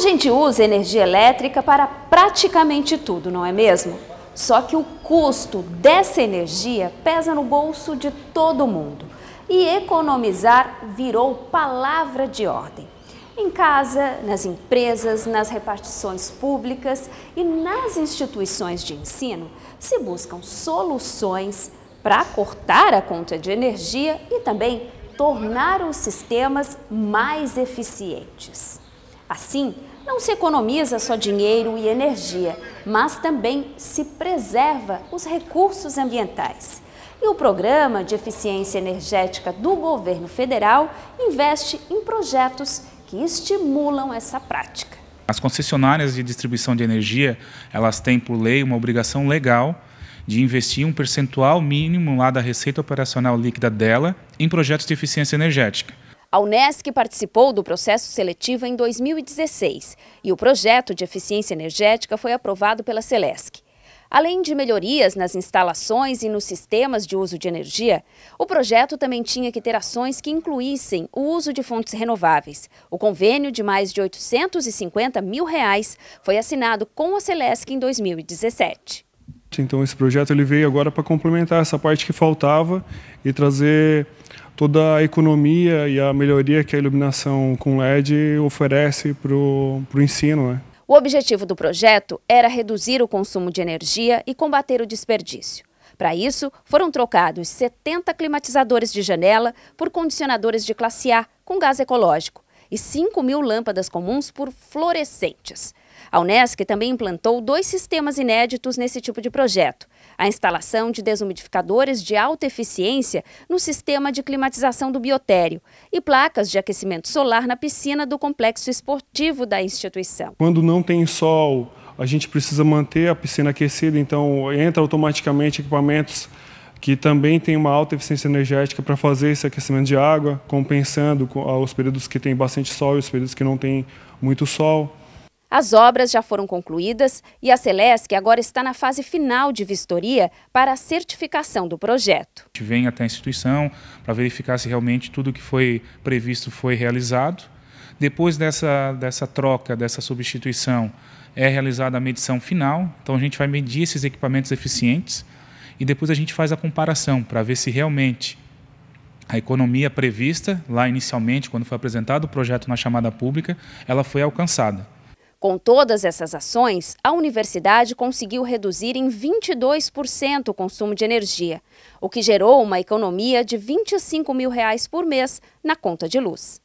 gente usa energia elétrica para praticamente tudo, não é mesmo? Só que o custo dessa energia pesa no bolso de todo mundo. E economizar virou palavra de ordem. Em casa, nas empresas, nas repartições públicas e nas instituições de ensino, se buscam soluções para cortar a conta de energia e também tornar os sistemas mais eficientes. Assim, não se economiza só dinheiro e energia, mas também se preserva os recursos ambientais. E o Programa de Eficiência Energética do Governo Federal investe em projetos que estimulam essa prática. As concessionárias de distribuição de energia, elas têm por lei uma obrigação legal de investir um percentual mínimo lá da receita operacional líquida dela em projetos de eficiência energética. A Unesc participou do processo seletivo em 2016 e o projeto de eficiência energética foi aprovado pela Celesc. Além de melhorias nas instalações e nos sistemas de uso de energia, o projeto também tinha que ter ações que incluíssem o uso de fontes renováveis. O convênio de mais de 850 mil reais foi assinado com a Celesc em 2017. Então esse projeto ele veio agora para complementar essa parte que faltava e trazer toda a economia e a melhoria que a iluminação com LED oferece para o ensino. Né? O objetivo do projeto era reduzir o consumo de energia e combater o desperdício. Para isso, foram trocados 70 climatizadores de janela por condicionadores de classe A com gás ecológico, e 5 mil lâmpadas comuns por fluorescentes. A Unesc também implantou dois sistemas inéditos nesse tipo de projeto: a instalação de desumidificadores de alta eficiência no sistema de climatização do biotério e placas de aquecimento solar na piscina do complexo esportivo da instituição. Quando não tem sol, a gente precisa manter a piscina aquecida, então entra automaticamente equipamentos que também tem uma alta eficiência energética para fazer esse aquecimento de água, compensando ah, os períodos que tem bastante sol e os períodos que não tem muito sol. As obras já foram concluídas e a Celesc agora está na fase final de vistoria para a certificação do projeto. A gente vem até a instituição para verificar se realmente tudo que foi previsto foi realizado. Depois dessa, dessa troca, dessa substituição, é realizada a medição final. Então a gente vai medir esses equipamentos eficientes e depois a gente faz a comparação para ver se realmente a economia prevista lá inicialmente, quando foi apresentado o projeto na chamada pública, ela foi alcançada. Com todas essas ações, a universidade conseguiu reduzir em 22% o consumo de energia, o que gerou uma economia de R$ 25 mil reais por mês na conta de luz.